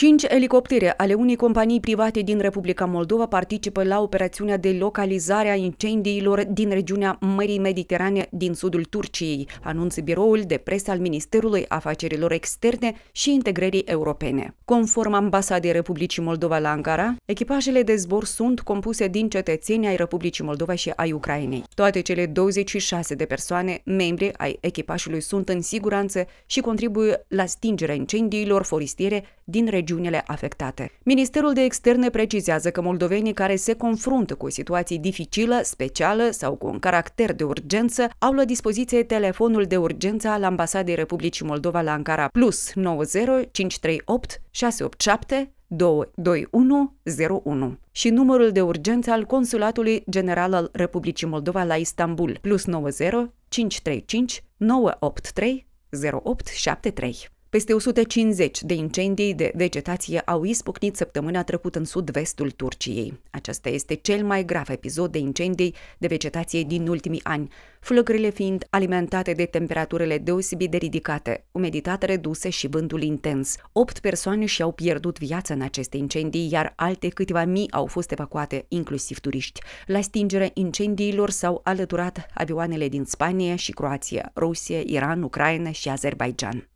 Cinci elicoptere ale unei companii private din Republica Moldova participă la operațiunea de localizare a incendiilor din regiunea Mării Mediterane din sudul Turciei, anunță biroul de presă al Ministerului Afacerilor Externe și Integrării Europene. Conform ambasadei Republicii Moldova la Ankara, echipajele de zbor sunt compuse din cetățenii ai Republicii Moldova și ai Ucrainei. Toate cele 26 de persoane, membri ai echipajului, sunt în siguranță și contribuie la stingerea incendiilor forestiere din regiunea regiunile afectate. Ministerul de Externe precizează că moldovenii care se confruntă cu o situație dificilă, specială sau cu un caracter de urgență au la dispoziție telefonul de urgență al Ambasadei Republicii Moldova la Ankara plus 90 538 687 22101 și numărul de urgență al Consulatului General al Republicii Moldova la Istanbul plus 90 535 983 0873. Peste 150 de incendii de vegetație au ispucnit săptămâna trecută în sud-vestul Turciei. Acesta este cel mai grav episod de incendii de vegetație din ultimii ani, flăcările fiind alimentate de temperaturile deosebit de ridicate, umeditate reduse și vântul intens. Opt persoane și-au pierdut viața în aceste incendii, iar alte câteva mii au fost evacuate, inclusiv turiști. La stingerea incendiilor s-au alăturat avioanele din Spania și Croația, Rusia, Iran, Ucraina și Azerbaijan.